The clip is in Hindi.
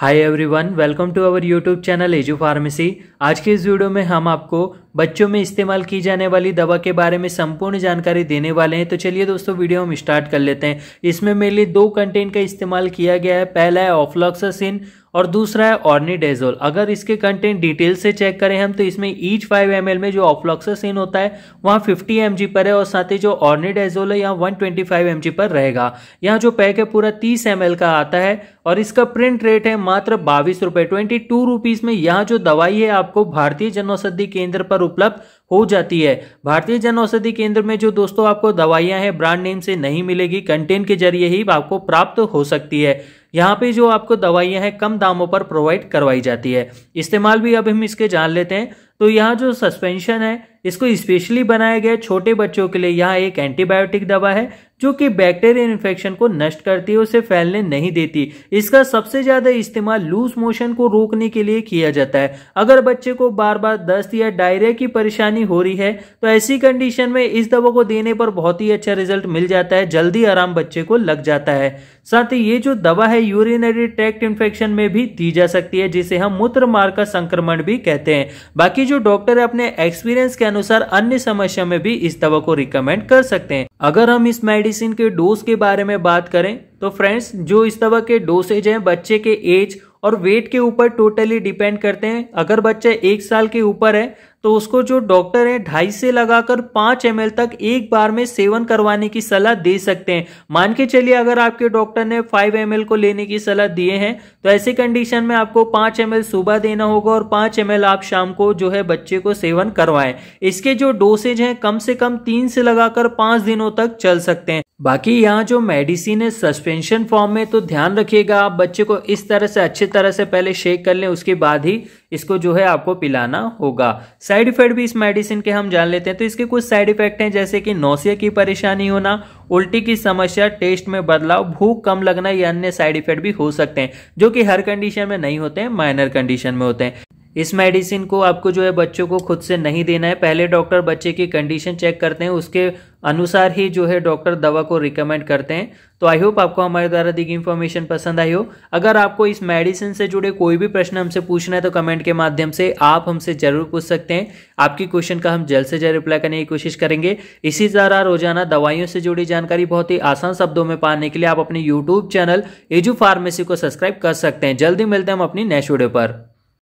hi everyone welcome to our YouTube channel Edu Pharmacy आज के इस वीडियो में हम आपको बच्चों में इस्तेमाल की जाने वाली दवा के बारे में संपूर्ण जानकारी देने वाले हैं तो चलिए दोस्तों वीडियो हम स्टार्ट कर लेते हैं इसमें मेनली दो कंटेंट का इस्तेमाल किया गया है पहला है ऑफ्लॉक्सासिन और दूसरा है ऑर्निडेजोल अगर इसके कंटेंट डिटेल से चेक करें हम तो इसमें ईच फाइव एम में जो ऑफ्लॉक्सासिन होता है वहाँ फिफ्टी एम पर है और साथ ही जो ऑर्निडेजोल है यहाँ वन ट्वेंटी पर रहेगा यहाँ जो पैक है पूरा तीस एम का आता है और इसका प्रिंट रेट है मात्र बाईस रुपये ट्वेंटी में यहाँ जो दवाई है आपको भारतीय जनौषधि केंद्र पर उपलब्ध हो जाती है भारतीय जन औषधि केंद्र में जो दोस्तों आपको दवाइयां हैं ब्रांड नेम से नहीं मिलेगी कंटेन के जरिए ही आपको प्राप्त हो सकती है यहाँ पे जो आपको दवाइयां हैं कम दामों पर प्रोवाइड करवाई जाती है इस्तेमाल भी अब हम इसके जान लेते हैं तो यहाँ जो सस्पेंशन है इसको स्पेशली बनाया गया छोटे बच्चों के लिए यहाँ एक एंटीबायोटिक दवा है जो कि बैक्टीरियल इन्फेक्शन को नष्ट करती है उसे फैलने नहीं देती इसका सबसे ज्यादा इस्तेमाल लूज मोशन को रोकने के लिए किया जाता है अगर बच्चे को बार बार दस्त या डायरिया की परेशानी हो रही है तो ऐसी कंडीशन में इस दवा को देने पर बहुत ही अच्छा रिजल्ट मिल जाता है जल्दी आराम बच्चे को लग जाता है साथ ही ये जो दवा है यूरिनरी ट्रैक्ट इन्फेक्शन में भी दी जा सकती है जिसे हम मूत्र मार्ग का संक्रमण भी कहते हैं बाकी जो डॉक्टर अपने एक्सपीरियंस के अनुसार अन्य समस्या में भी इस दवा को रिकमेंड कर सकते हैं अगर हम इस मेडिसिन के डोज के बारे में बात करें तो फ्रेंड्स जो इस दवा के डोसेज हैं बच्चे के एज और वेट के ऊपर टोटली डिपेंड करते हैं अगर बच्चा एक साल के ऊपर है तो उसको जो डॉक्टर है ढाई से लगाकर पांच एम तक एक बार में सेवन करवाने की सलाह दे सकते हैं मान के चलिए अगर आपके डॉक्टर ने फाइव एम को लेने की सलाह दिए हैं तो ऐसी कंडीशन में आपको पांच एम सुबह देना होगा और पांच एम आप शाम को जो है बच्चे को सेवन करवाएं इसके जो डोसेज हैं कम से कम तीन से लगाकर पांच दिनों तक चल सकते हैं बाकी यहाँ जो मेडिसिन है सस्पेंशन फॉर्म में तो ध्यान रखिएगा आप बच्चे को इस तरह से अच्छी तरह से पहले शेक कर लें उसके बाद ही इसको जो है आपको पिलाना होगा साइड इफेक्ट भी इस मेडिसिन के हम जान लेते हैं तो इसके कुछ साइड इफेक्ट हैं जैसे कि नौसिया की परेशानी होना उल्टी की समस्या टेस्ट में बदलाव भूख कम लगना या अन्य साइड इफेक्ट भी हो सकते हैं जो कि हर कंडीशन में नहीं होते हैं माइनर कंडीशन में होते हैं इस मेडिसिन को आपको जो है बच्चों को खुद से नहीं देना है पहले डॉक्टर बच्चे की कंडीशन चेक करते हैं उसके अनुसार ही जो है डॉक्टर दवा को रिकमेंड करते हैं तो आई होप आपको हमारे द्वारा दी गई इन्फॉर्मेशन पसंद आई हो अगर आपको इस मेडिसिन से जुड़े कोई भी प्रश्न हमसे पूछना है तो कमेंट के माध्यम से आप हमसे जरूर पूछ सकते हैं आपकी क्वेश्चन का हम जल्द से जल्द रिप्लाई करने की कोशिश करेंगे इसी तरह रोजाना दवाइयों से जुड़ी जानकारी बहुत ही आसान शब्दों में पाने के लिए आप अपने यूट्यूब चैनल एजू फार्मेसी को सब्सक्राइब कर सकते हैं जल्दी मिलते हैं हम अपनी नेक्स्ट वीडियो पर